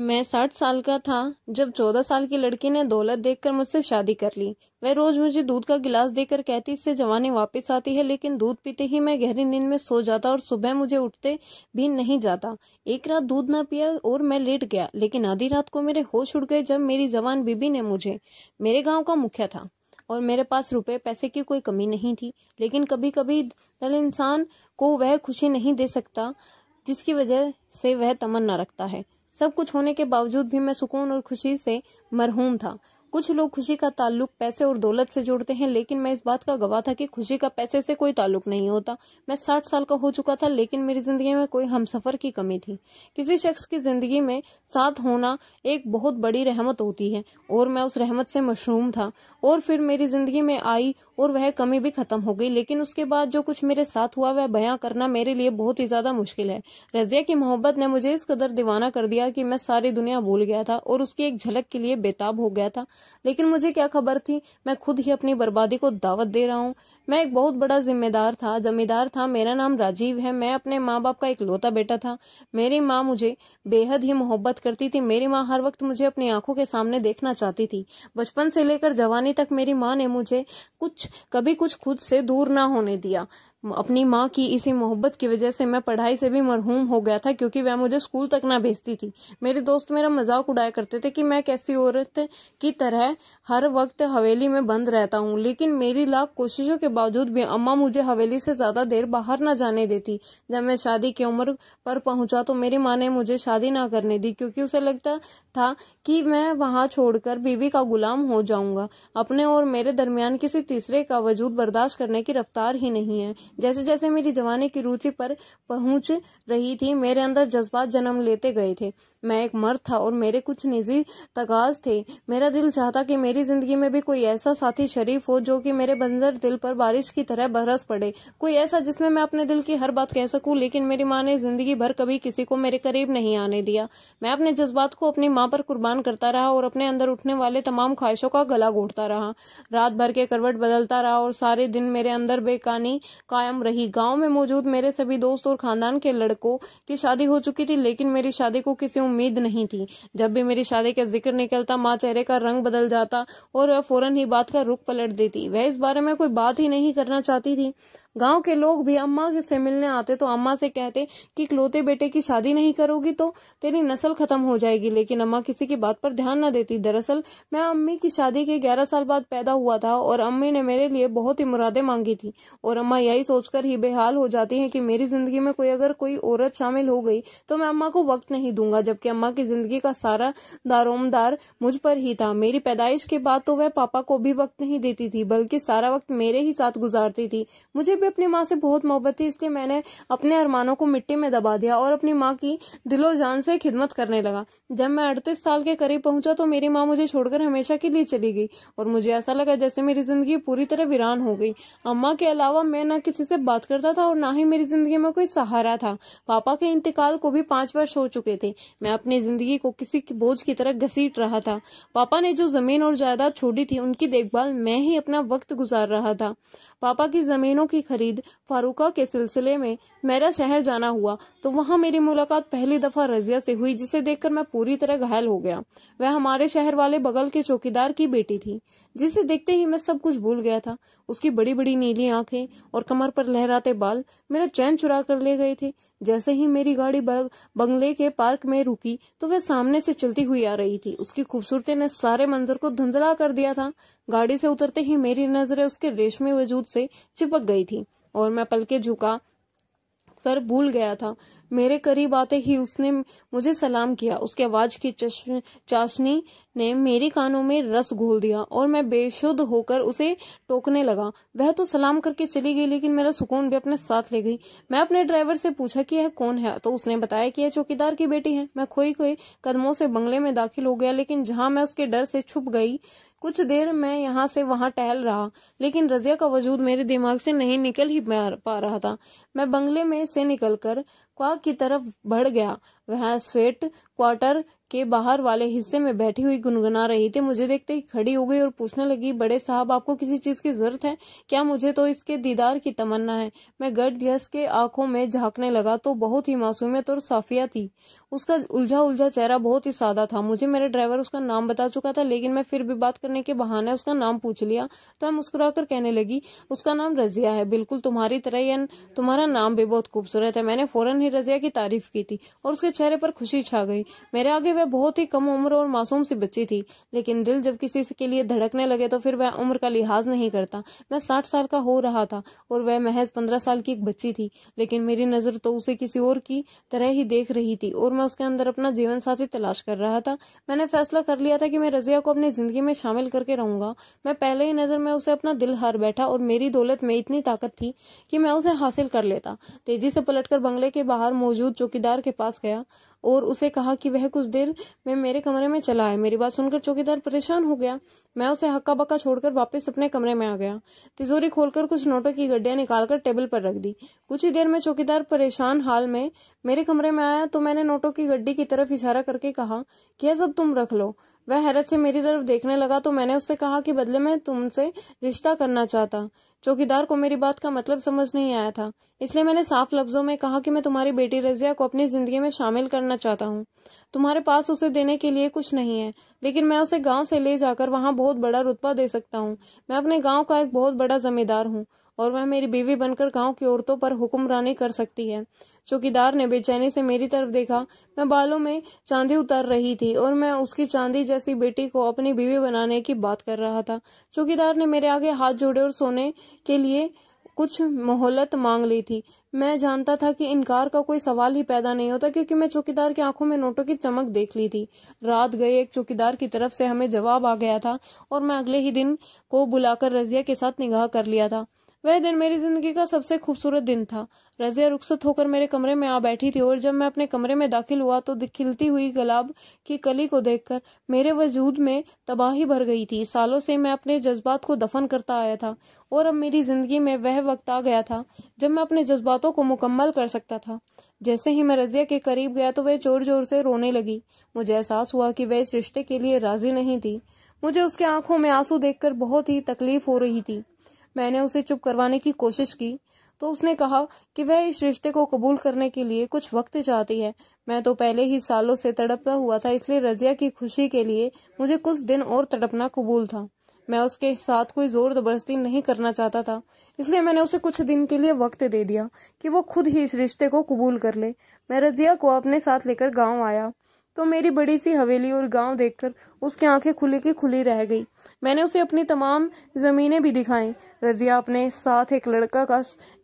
मैं साठ साल का था जब चौदह साल की लड़की ने दौलत देखकर मुझसे शादी कर ली वह रोज मुझे दूध का गिलास देकर कहती इससे जवानी वापस आती है लेकिन दूध पीते ही मैं गहरी नींद में सो जाता और सुबह मुझे उठते भी नहीं जाता एक रात दूध ना पिया और मैं लेट गया लेकिन आधी रात को मेरे होश उड़ गए जब मेरी जवान बीबी ने मुझे मेरे गाँव का मुखिया था और मेरे पास रुपए पैसे की कोई कमी नहीं थी लेकिन कभी कभी दल इंसान को वह खुशी नहीं दे सकता जिसकी वजह से वह तमन्ना रखता है सब कुछ होने के बावजूद भी मैं सुकून और खुशी से मरहूम था कुछ लोग खुशी का ताल्लुक पैसे और दौलत से जोड़ते हैं लेकिन मैं इस बात का गवाह था कि खुशी का पैसे से कोई ताल्लुक नहीं होता मैं साठ साल का हो चुका था लेकिन मेरी जिंदगी में कोई हमसफर की कमी थी किसी शख्स की जिंदगी में साथ होना एक बहुत बड़ी रहमत होती है और मैं उस रहमत से मशरूम था और फिर मेरी जिंदगी में आई और वह कमी भी खत्म हो गई लेकिन उसके बाद जो कुछ मेरे साथ हुआ वह बयां करना मेरे लिए बहुत ही ज्यादा मुश्किल है रजिया की मोहब्बत ने मुझे इस कदर दीवाना कर दिया कि मैं सारी दुनिया भूल गया था और उसकी एक झलक के लिए बेताब हो गया था लेकिन मुझे क्या खबर थी मैं खुद ही अपनी बर्बादी को दावत दे रहा हूँ मैं एक बहुत बड़ा जिम्मेदार था जमींदार था मेरा नाम राजीव है मैं अपने माँ बाप का एक लोता बेटा था मेरी माँ मुझे बेहद ही मोहब्बत करती थी मेरी माँ हर वक्त मुझे अपनी आंखों के सामने देखना चाहती थी बचपन से लेकर जवानी तक मेरी माँ ने मुझे कुछ कभी कुछ खुद से दूर ना होने दिया अपनी माँ की इसी मोहब्बत की वजह से मैं पढ़ाई से भी मरहूम हो गया था क्योंकि वह मुझे स्कूल तक ना भेजती थी मेरे दोस्त मेरा मजाक उड़ाया करते थे कि मैं कैसी औरत की तरह हर वक्त हवेली में बंद रहता हूँ लेकिन मेरी लाख कोशिशों के बावजूद भी अम्मा मुझे हवेली से ज़्यादा देर बाहर ना जाने देती जब मैं शादी की उम्र पर पहुंचा तो मेरी माँ ने मुझे शादी ना करने दी क्योंकि उसे लगता था कि मैं वहाँ छोड़कर बीवी का गुलाम हो जाऊंगा अपने और मेरे दरमियान किसी तीसरे का वजूद बर्दाश्त करने की रफ्तार ही नहीं है जैसे जैसे मेरी जवानी की रुचि पर पहुंच रही थी मेरे अंदर जज्बात जन्म लेते गए थे मैं एक मर्द था और मेरे कुछ निजी तकाज थे मेरा दिल चाहता कि मेरी ज़िंदगी में भी कोई ऐसा साथी शरीफ हो जो कि मेरे बंजर दिल पर बारिश की तरह बरस पड़े कोई ऐसा जिसमें मैं अपने दिल की हर बात कह सकूँ लेकिन मेरी माँ ने ज़िंदगी भर कभी किसी को मेरे करीब नहीं आने दिया मैं अपने जज्बात को अपनी माँ पर कुर्बान करता रहा और अपने अंदर उठने वाले तमाम ख्वाहिशों का गला घोटता रहा रात भर के करवट बदलता रहा और सारे दिन मेरे अंदर बेकानी कायम रही गाँव में मौजूद मेरे सभी दोस्त और खानदान के लड़कों की शादी हो चुकी थी लेकिन मेरी शादी को किसी उम्मीद नहीं थी जब भी मेरी शादी का जिक्र निकलता माँ चेहरे का रंग बदल जाता और वह फौरन ही बात का रुख पलट देती वह इस बारे में कोई बात ही नहीं करना चाहती थी गांव के लोग भी अम्मा से मिलने आते तो अम्मा से कहते कि इकलौते बेटे की शादी नहीं करोगी तो तेरी नस्ल खत्म हो जाएगी लेकिन अम्मा किसी की बात पर ध्यान न देती दरअसल मैं अम्मी की शादी के ग्यारह साल बाद पैदा हुआ था और अम्मी ने मेरे लिए बहुत ही मुरादें मांगी थी और अम्मा यही सोचकर ही बेहाल हो जाती है कि मेरी जिंदगी में कोई अगर कोई औरत शामिल हो गई तो मैं अम्मा को वक्त नहीं दूंगा जबकि अम्मा की जिंदगी का सारा दारोमदार मुझ पर ही था मेरी पैदाइश के बाद तो वह पापा को भी वक्त नहीं देती थी बल्कि सारा वक्त मेरे ही साथ गुजारती थी मुझे भी अपनी माँ से बहुत मोहब्बत थी इसलिए मैंने अपने अरमानों को मिट्टी में दबा दिया और अपनी माँ की दिलो जान से खिदमत करने लगा जब मैं अड़तीस साल के करीब पहुंचा तो मेरी माँ मुझे छोड़कर हमेशा के लिए चली गई और मुझे ऐसा लगा जैसे मेरी जिंदगी पूरी तरह वीरान हो गई अम्मा के अलावा मैं ना किसी से बात करता था और ना ही मेरी जिंदगी में कोई सहारा था पापा के इंतकाल को भी पांच वर्ष हो चुके थे मैं अपनी जिंदगी को किसी की बोझ की तरह घसीट रहा था पापा ने जो जमीन और जायदाद छोड़ी थी उनकी देखभाल मैं ही अपना वक्त गुजार रहा था पापा की जमीनों की खरीद खरीद फारूका के सिलसिले में मेरा शहर जाना हुआ तो वहाँ मेरी मुलाकात पहली दफ़ा रजिया से हुई जिसे देखकर मैं पूरी तरह घायल हो गया वह हमारे शहर वाले बगल के चौकीदार की बेटी थी जिसे देखते ही मैं सब कुछ भूल गया था उसकी बड़ी बड़ी नीली आंखें और कमर पर लहराते बाल मेरा चैन चुरा कर ले गए थे जैसे ही मेरी गाड़ी बंगले के पार्क में रुकी तो वह सामने से चलती हुई आ रही थी उसकी खूबसूरती ने सारे मंजर को धुंधला कर दिया था गाड़ी से उतरते ही मेरी नजरें उसके रेशमी वजूद से चिपक गई थी और मैं पलके झुका कर भूल गया था मेरे करीब आते ही उसने मुझे सलाम किया उसके आवाज की चाशनी ने मेरे कानों में रस घोल दिया और मैं बेशुद्ध होकर उसे टोकने लगा वह तो सलाम करके चली गई लेकिन मेरा सुकून भी अपने साथ ले गई मैं अपने ड्राइवर से पूछा कि यह कौन है तो उसने बताया कि यह चौकीदार की बेटी है मैं खोई खोई कदमों से बंगले में दाखिल हो गया लेकिन जहां मैं उसके डर से छुप गई कुछ देर मैं यहाँ से वहाँ टहल रहा लेकिन रजिया का वजूद मेरे दिमाग से नहीं निकल ही पा रहा था मैं बंगले में से निकलकर क्वाक की तरफ बढ़ गया वह स्वेट क्वार्टर के बाहर वाले हिस्से में बैठी हुई गुनगुना रही थी मुझे देखते ही खड़ी हो गई और पूछने लगी बड़े साहब आपको किसी चीज की जरूरत है क्या मुझे तो इसके दीदार की तमन्ना है मैं गर्ड यस के आंखों में झांकने लगा तो बहुत ही मासूमियत और साफिया थी उसका उलझा उलझा चेहरा बहुत ही सादा था मुझे मेरा ड्राइवर उसका नाम बता चुका था लेकिन मैं फिर भी बात करने के बहाने उसका नाम पूछ लिया तो मैं मुस्कुरा कहने लगी उसका नाम रजिया है बिल्कुल तुम्हारी तरह तुम्हारा नाम भी बहुत खूबसूरत है मैंने फौरन ही रजिया की तारीफ की थी और उसके चेहरे पर खुशी छा गई मेरे आगे वह बहुत ही कम उम्र और मासूम सी बच्ची थी लेकिन दिल जब किसी के लिए धड़कने लगे तो फिर वह उम्र का लिहाज नहीं करता मैं साठ साल का हो रहा था और वह महज पंद्रह साल की एक बच्ची थी लेकिन मेरी नजर तो उसे किसी और की तरह ही देख रही थी और मैं उसके अंदर अपना जीवन साथी तलाश कर रहा था मैंने फैसला कर लिया था कि मैं रजिया को अपनी जिंदगी में शामिल करके रहूंगा मैं पहले ही नजर में उसे अपना दिल हार बैठा और मेरी दौलत में इतनी ताकत थी कि मैं उसे हासिल कर लेता तेजी से पलटकर बंगले के बाहर मौजूद चौकीदार के पास गया और उसे कहा कि वह कुछ देर में मेरे कमरे में चला आए मेरी बात सुनकर चौकीदार परेशान हो गया मैं उसे हक्का बक्का छोड़कर वापस अपने कमरे में आ गया तिजोरी खोलकर कुछ नोटों की गड्डियां निकालकर टेबल पर रख दी कुछ ही देर में चौकीदार परेशान हाल में मेरे कमरे में आया तो मैंने नोटों की गड्डी की तरफ इशारा करके कहा कि यह सब तुम रख लो वह हैरत से मेरी तरफ देखने लगा तो मैंने उससे कहा कि बदले में तुमसे रिश्ता करना चाहता चौकीदार को मेरी बात का मतलब समझ नहीं आया था इसलिए मैंने साफ लफ्जों में कहा कि मैं तुम्हारी बेटी रजिया को अपनी जिंदगी में शामिल करना चाहता हूँ तुम्हारे पास उसे देने के लिए कुछ नहीं है लेकिन मैं उसे गाँव से ले जाकर वहाँ बहुत बड़ा रुतबा दे सकता हूँ मैं अपने गाँव का एक बहुत बड़ा जमींदार हूँ और वह मेरी बीवी बनकर गांव की औरतों पर हुक्मरानी कर सकती है चौकीदार ने बेचैनी से मेरी तरफ देखा मैं बालों में चांदी उतार रही थी और मैं उसकी चांदी जैसी बेटी को अपनी बीवी बनाने की बात कर रहा था चौकीदार ने मेरे आगे हाथ जोड़े और सोने के लिए कुछ मोहलत मांग ली थी मैं जानता था कि इनकार का कोई सवाल ही पैदा नहीं होता क्योंकि मैं चौकीदार की आंखों में नोटों की चमक देख ली थी रात गए एक चौकीदार की तरफ से हमें जवाब आ गया था और मैं अगले ही दिन को बुलाकर रजिया के साथ निगाह कर लिया था वह दिन मेरी जिंदगी का सबसे खूबसूरत दिन था रजिया रुखसत होकर मेरे कमरे में आ बैठी थी और जब मैं अपने कमरे में दाखिल हुआ तो खिलती हुई गुलाब की कली को देखकर मेरे वजूद में तबाही भर गई थी सालों से मैं अपने जज्बात को दफन करता आया था और अब मेरी जिंदगी में वह वक्त आ गया था जब मैं अपने जज्बातों को मुकम्मल कर सकता था जैसे ही मैं रजिया के करीब गया तो वह जोर जोर से रोने लगी मुझे एहसास हुआ कि वह इस रिश्ते के लिए राजी नहीं थी मुझे उसके आंखों में आंसू देखकर बहुत ही तकलीफ हो रही थी मैंने उसे चुप करवाने की कोशिश की तो उसने कहा कि वह इस रिश्ते को कबूल करने के लिए कुछ वक्त चाहती है मैं तो पहले ही सालों से तड़पा हुआ था इसलिए रजिया की खुशी के लिए मुझे कुछ दिन और तड़पना कबूल था मैं उसके साथ कोई जोर जबरदस्ती नहीं करना चाहता था इसलिए मैंने उसे कुछ दिन के लिए वक्त दे दिया कि वो खुद ही इस रिश्ते को कबूल कर ले मैं रजिया को अपने साथ लेकर गांव आया तो मेरी बड़ी सी हवेली और गांव देखकर उसकी आंखें खुली की खुली रह गई मैंने उसे अपनी तमाम ज़मीनें भी दिखाई रजिया अपने साथ एक लड़का का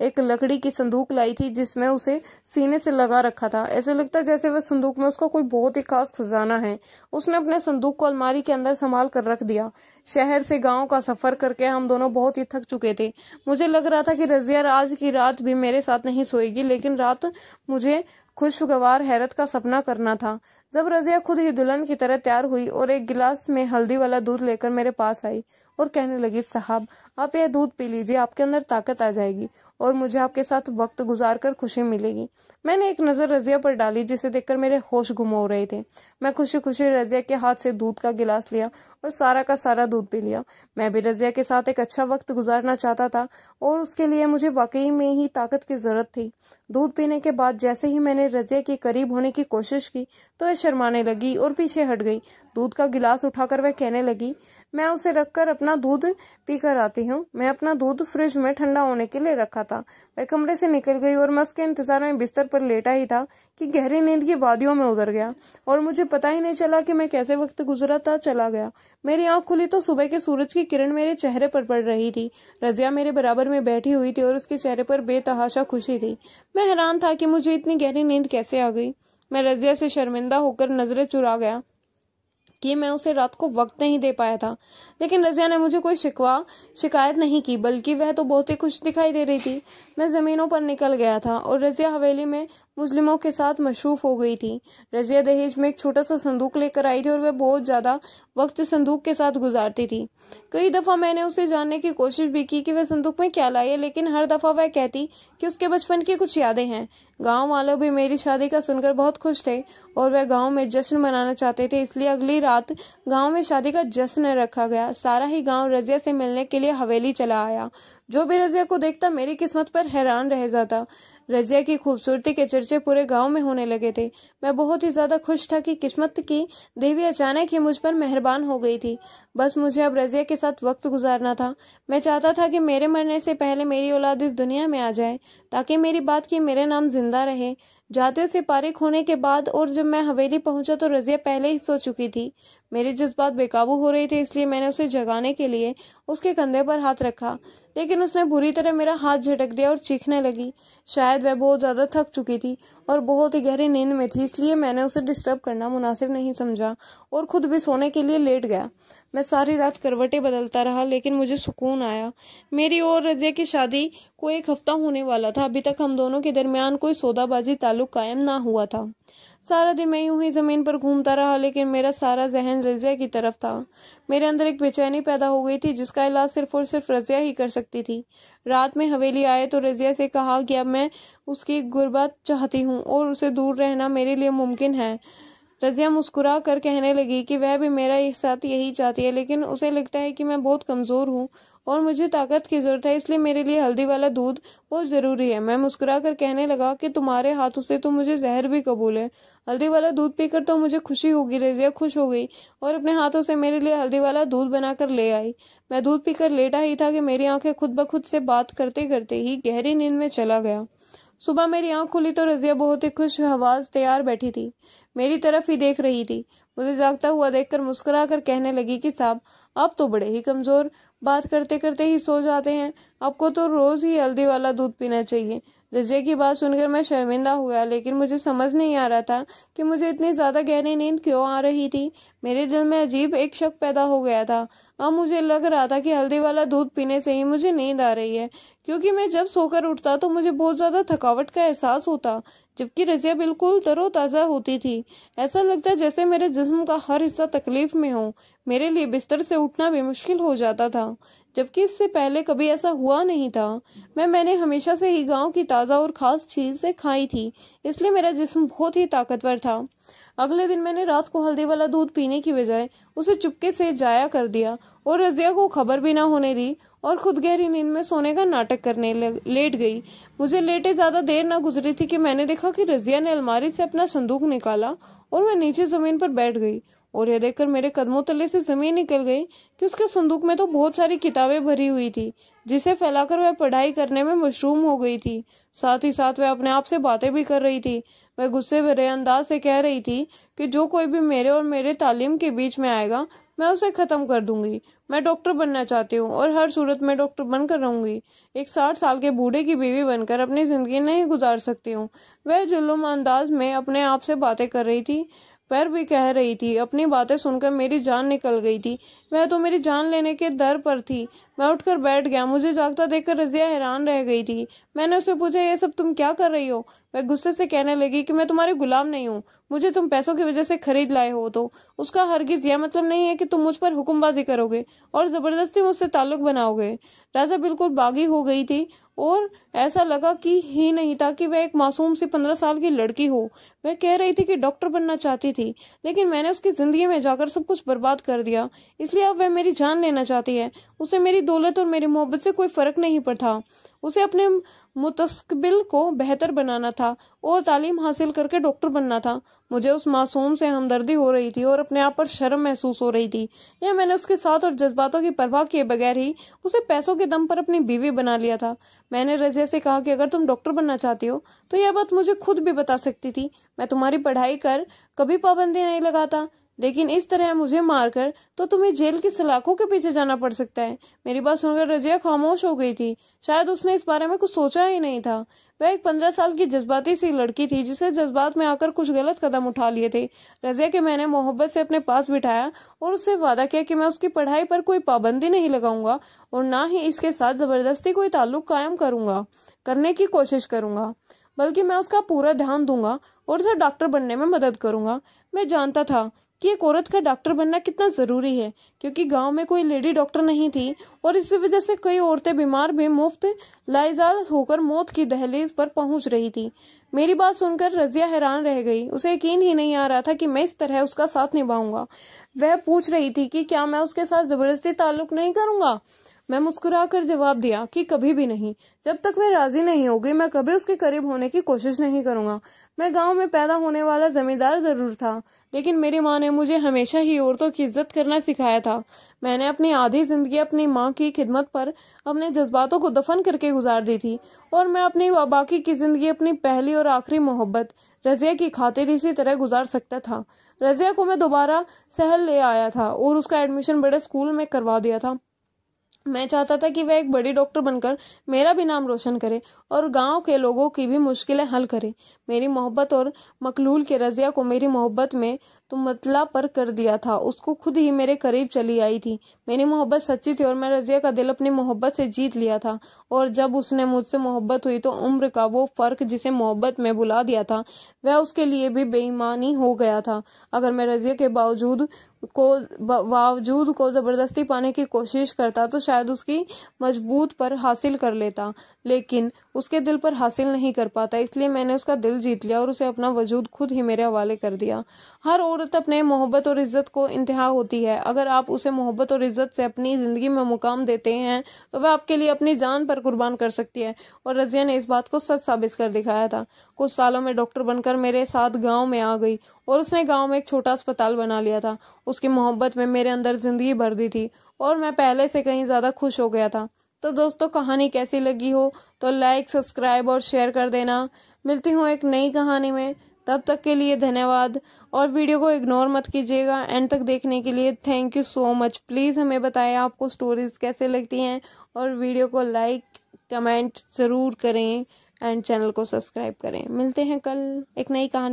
एक लकड़ी की संदूक लाई थी जिसमें उसे सीने से लगा रखा था ऐसे लगता जैसे वह संदूक में उसका कोई बहुत ही खास खजाना है उसने अपने संदूक को अलमारी के अंदर संभाल कर रख दिया शहर से गांव का सफर करके हम दोनों बहुत ही थक चुके थे मुझे लग रहा था कि रजिया आज की रात भी मेरे साथ नहीं सोएगी लेकिन रात मुझे खुशगवार हैरत का सपना करना था जब रजिया खुद ही दुल्हन की तरह तैयार हुई और एक गिलास में हल्दी वाला दूध लेकर मेरे पास आई और कहने लगी साहब आप यह दूध पी लीजिए आपके अंदर ताकत आ जाएगी और मुझे आपके साथ वक्त गुजार कर खुशी मिलेगी मैंने एक नज़र रजिया पर डाली जिसे देखकर मेरे होश गुम हो रहे थे मैं खुशी खुशी रजिया के हाथ से दूध का गिलास लिया और सारा का सारा दूध पी लिया मैं भी रजिया के साथ एक अच्छा वक्त गुजारना चाहता था और उसके लिए मुझे वाकई में ही ताकत की ज़रूरत थी दूध पीने के बाद जैसे ही मैंने रजिया के करीब होने की कोशिश की तो वह शर्माने लगी और पीछे हट गई दूध का गिलास उठाकर वह कहने लगी मैं उसे रखकर अपना दूध पीकर आती हूँ मैं अपना दूध फ्रिज में ठंडा होने के लिए रखा था मैं कमरे से निकल गई और मैं उसके इंतजार में बिस्तर पर लेटा ही था कि गहरी नींद की वादियों में उतर गया और मुझे पता ही नहीं चला कि मैं कैसे वक्त गुजरा था चला गया मेरी आंख खुली तो सुबह के सूरज की किरण मेरे चेहरे पर पड़ रही थी रजिया मेरे बराबर में बैठी हुई थी और उसके चेहरे पर बेतहाशा खुशी थी मैं हैरान था कि मुझे इतनी गहरी नींद कैसे आ गई मैं रजिया से शर्मिंदा होकर नजरें चुरा गया कि मैं उसे रात को वक्त नहीं दे पाया था लेकिन रजिया ने मुझे कोई शिकवा शिकायत नहीं की बल्कि वह तो बहुत ही खुश दिखाई दे रही थी मैं ज़मीनों पर निकल गया था और रजिया हवेली में मुस्लिमों के साथ मशरूफ़ हो गई थी रजिया दहेज में एक छोटा सा संदूक लेकर आई थी और वह बहुत ज़्यादा वक्त संदूक के साथ गुजारती थी कई दफ़ा मैंने उसे जानने की कोशिश भी की कि वह संदूक में क्या लाई लेकिन हर दफ़ा वह कहती कि उसके बचपन की कुछ यादें हैं गांव वालों भी मेरी शादी का सुनकर बहुत खुश थे और वह गांव में जश्न मनाना चाहते थे इसलिए अगली रात गांव में शादी का जश्न रखा गया सारा ही गांव रजिया से मिलने के लिए हवेली चला आया जो भी रजिया को देखता मेरी किस्मत पर हैरान रह जाता रजिया की खूबसूरती के चर्चे पूरे गांव में होने लगे थे मैं बहुत ही ज्यादा खुश था कि किस्मत की देवी अचानक ही मुझ पर मेहरबान हो गई थी बस मुझे अब रजिया के साथ वक्त गुजारना था मैं चाहता था कि मेरे मरने से पहले मेरी औलाद इस दुनिया में आ जाए ताकि मेरी बात की मेरे नाम जिंदा रहे जाते से पारिक होने के बाद और जब मैं हवेली पहुंचा तो रजिया पहले ही सो चुकी थी मेरे जज्बात बेकाबू हो रहे थे इसलिए मैंने उसे जगाने के लिए उसके कंधे पर हाथ रखा लेकिन उसने बुरी तरह मेरा हाथ झटक दिया और चीखने लगी शायद वह बहुत ज़्यादा थक चुकी थी और बहुत ही गहरी नींद में थी इसलिए मैंने उसे डिस्टर्ब करना मुनासिब नहीं समझा और खुद भी सोने के लिए लेट गया मैं सारी रात करवटें बदलता रहा लेकिन मुझे सुकून आया मेरी और रजिया की शादी को एक हफ्ता होने वाला था अभी तक हम दोनों के दरमियान कोई सौदाबाजी ताल्लुक कायम ना हुआ था सारा दिन मैं यूं ही ज़मीन पर घूमता रहा लेकिन मेरा सारा जहन रजिया की तरफ था मेरे अंदर एक बेचैनी पैदा हो गई थी जिसका इलाज सिर्फ और सिर्फ रजिया ही कर सकती थी रात में हवेली आए तो रजिया से कहा कि अब मैं उसकी गुर्बत चाहती हूँ और उसे दूर रहना मेरे लिए मुमकिन है रजिया मुस्कुरा कर कहने लगी कि वह भी मेरा साथ यही चाहती है लेकिन उसे लगता है कि मैं बहुत कमज़ोर हूँ और मुझे ताकत की जरूरत है इसलिए मेरे लिए हल्दी वाला दूध बहुत जरूरी है मैं मुस्कुरा कर कहने लगा कि तुम्हारे हाथों से तो मुझे जहर भी कबूल है हल्दी वाला दूध पीकर तो मुझे खुशी होगी रेजिया खुश हो गई और अपने हाथों से मेरे लिए हल्दी वाला दूध बनाकर ले आई मैं दूध पीकर लेटा ही था कि मेरी आंखें खुद ब खुद से बात करते करते ही गहरी नींद में चला गया सुबह मेरी आंख खुली तो रजिया बहुत ही खुश आवाज तैयार बैठी थी मेरी तरफ ही देख रही थी मुझे जागता हुआ देखकर मुस्कुरा कर कहने लगी कि साहब आप तो बड़े ही कमजोर बात करते करते ही सो जाते हैं आपको तो रोज़ ही हल्दी वाला दूध पीना चाहिए रजिया की बात सुनकर मैं शर्मिंदा हुआ लेकिन मुझे समझ नहीं आ रहा था कि मुझे इतनी ज़्यादा गहरी नींद क्यों आ रही थी मेरे दिल में अजीब एक शक पैदा हो गया था अब मुझे लग रहा था कि हल्दी वाला दूध पीने से ही मुझे नींद आ रही है क्योंकि मैं जब सोकर उठता तो मुझे बहुत ज़्यादा थकावट का एहसास होता जबकि रजिया बिल्कुल तरोताज़ा होती थी ऐसा लगता जैसे मेरे जिस्म का हर हिस्सा तकलीफ में हो मेरे लिए बिस्तर से उठना भी मुश्किल हो जाता था जबकि इससे पहले कभी ऐसा हुआ नहीं था मैं मैंने हमेशा से ही गांव की ताज़ा और ख़ास चीज से खाई थी इसलिए मेरा जिस्म बहुत ही ताकतवर था अगले दिन मैंने रात को हल्दी वाला दूध पीने की बजाय उसे चुपके से जाया कर दिया और रजिया को खबर भी ना होने दी और खुद गहरी नींद में सोने का नाटक करने लेट गई मुझे लेटे ज्यादा देर ना गुजरी थी कि मैंने देखा कि रजिया ने अलमारी से अपना संदूक निकाला और मैं नीचे जमीन पर बैठ गई और यह देखकर मेरे कदमों तले से जमीन निकल गई कि उसके संदूक में तो बहुत सारी किताबें भरी हुई थी जिसे फैलाकर वह पढ़ाई करने में मशरूम हो गई थी साथ ही साथ वह अपने आप से बातें भी कर रही थी वह गुस्से भरे अंदाज से कह रही थी कि जो कोई भी मेरे और मेरे तालीम के बीच में आएगा मैं उसे खत्म कर दूंगी मैं डॉक्टर बनना चाहती हूँ और हर सूरत में डॉक्टर बनकर रहूंगी एक साठ साल के बूढ़े की बीवी बनकर अपनी जिंदगी नहीं गुजार सकती हूँ वह जुल्म अंदाज में अपने आप से बातें कर रही थी पैर भी कह रही थी अपनी बातें सुनकर मेरी जान निकल गई थी वह तो मेरी जान लेने के दर पर थी मैं उठकर बैठ गया मुझे जागता देखकर रजिया हैरान रह गई थी मैंने उसे पूछा ये सब तुम क्या कर रही हो वह गुस्से से कहने लगी कि मैं तुम्हारे गुलाम नहीं हूँ मुझे तुम पैसों की वजह से खरीद लाए हो तो उसका हरगिज यह मतलब नहीं है कि तुम मुझ पर हुक्मबाजी करोगे और जबरदस्ती मुझसे ताल्लुक बनाओगे राजा बिल्कुल बागी हो गई थी और ऐसा लगा कि ही नहीं था कि वह एक मासूम सी पंद्रह साल की लड़की हो वह कह रही थी कि डॉक्टर बनना चाहती थी लेकिन मैंने उसकी ज़िंदगी में जाकर सब कुछ बर्बाद कर दिया इसलिए अब वह मेरी जान लेना चाहती है उसे मेरी दौलत और मेरी मोहब्बत से कोई फ़र्क नहीं पड़ता उसे अपने मुतस्कबिल को बेहतर बनाना था और तालीम हासिल करके डॉक्टर बनना था मुझे उस मासूम से हमदर्दी हो रही थी और अपने आप पर शर्म महसूस हो रही थी यह मैंने उसके साथ और जज्बातों की परवाह किए बगैर ही उसे पैसों के दम पर अपनी बीवी बना लिया था मैंने रजिया जैसे कहा कि अगर तुम डॉक्टर बनना चाहती हो तो यह बात मुझे खुद भी बता सकती थी मैं तुम्हारी पढ़ाई कर कभी पाबंदी नहीं लगाता लेकिन इस तरह मुझे मारकर तो तुम्हें जेल के सलाखों के पीछे जाना पड़ सकता है मेरी बात सुनकर रजिया खामोश हो गई थी शायद उसने इस बारे में कुछ सोचा ही नहीं था वह एक पंद्रह साल की जज्बाती सी लड़की थी जिसे जज्बात में आकर कुछ गलत कदम उठा लिए थे रजिया के मैंने मोहब्बत से अपने पास बिठाया और उससे वादा किया कि मैं उसकी पढ़ाई पर कोई पाबंदी नहीं लगाऊंगा और ना ही इसके साथ जबरदस्ती कोई ताल्लुक कायम करूंगा करने की कोशिश करूंगा बल्कि मैं उसका पूरा ध्यान दूंगा और उसे डॉक्टर बनने में मदद करूंगा मैं जानता था कि एक औरत का डॉक्टर बनना कितना ज़रूरी है क्योंकि गांव में कोई लेडी डॉक्टर नहीं थी और इसी वजह से कई औरतें बीमार भी मुफ्त लाइजाल होकर मौत की दहलीज पर पहुंच रही थी मेरी बात सुनकर रजिया हैरान रह गई उसे यकीन ही नहीं आ रहा था कि मैं इस तरह उसका साथ निभाऊंगा वह पूछ रही थी कि क्या मैं उसके साथ ज़बरदस्ती ताल्लुक नहीं करूंगा मैं मुस्कुरा कर जवाब दिया कि कभी भी नहीं जब तक मैं राजी नहीं होगी मैं कभी उसके करीब होने की कोशिश नहीं करूंगा मैं गांव में पैदा होने वाला जमींदार जरूर था लेकिन मेरी माँ ने मुझे हमेशा ही औरतों की इज्जत करना सिखाया था मैंने अपनी आधी जिंदगी अपनी माँ की खिदमत पर अपने जज्बातों को दफन करके गुजार दी थी और मैं अपनी बाकी की जिंदगी अपनी पहली और आखिरी मोहब्बत रजिया की खातिर इसी तरह गुजार सकता था रजिया को मैं दोबारा सहल ले आया था और उसका एडमिशन बड़े स्कूल में करवा दिया था मैं चाहता था कि वह एक बड़ी डॉक्टर बनकर मेरा भी नाम रोशन करे और गांव के लोगों की भी मुश्किलें हल करे मेरी मोहब्बत और मकलूल के रज़िया को मेरी मोहब्बत में तुम मतला पर कर दिया था उसको खुद ही मेरे करीब चली आई थी मेरी मोहब्बत सच्ची थी और मैं रज़िया का दिल अपनी मोहब्बत से जीत लिया था और जब उसने मुझसे मोहब्बत हुई तो उम्र का वो फ़र्क जिसे मोहब्बत में बुला दिया था वह उसके लिए भी बेईमानी हो गया था अगर मैं रज़िया के बावजूद को बावजूद को ज़बरदस्ती पाने की कोशिश करता तो शायद उसकी मजबूत पर हासिल कर लेता लेकिन उस उसके दिल पर हासिल नहीं कर पाता इसलिए मैंने उसका दिल जीत लिया और उसे अपना वजूद खुद ही मेरे हवाले कर दिया हर औरत अपने मोहब्बत और इज्जत को इंतहा होती है अगर आप उसे मोहब्बत और इज्जत से अपनी ज़िंदगी में मुकाम देते हैं तो वह आपके लिए अपनी जान पर कुर्बान कर सकती है और रजिया ने इस बात को सच साबित कर दिखाया था कुछ सालों में डॉक्टर बनकर मेरे साथ गाँव में आ गई और उसने गाँव में एक छोटा अस्पताल बना लिया था उसकी मोहब्बत में मेरे अंदर ज़िंदगी भर दी थी और मैं पहले से कहीं ज़्यादा खुश हो गया था तो दोस्तों कहानी कैसी लगी हो तो लाइक सब्सक्राइब और शेयर कर देना मिलती हूँ एक नई कहानी में तब तक के लिए धन्यवाद और वीडियो को इग्नोर मत कीजिएगा एंड तक देखने के लिए thank you so much please हमें बताएं आपको स्टोरीज़ कैसे लगती हैं और वीडियो को लाइक कमेंट ज़रूर करें एंड चैनल को सब्सक्राइब करें मिलते हैं कल एक नई कहानी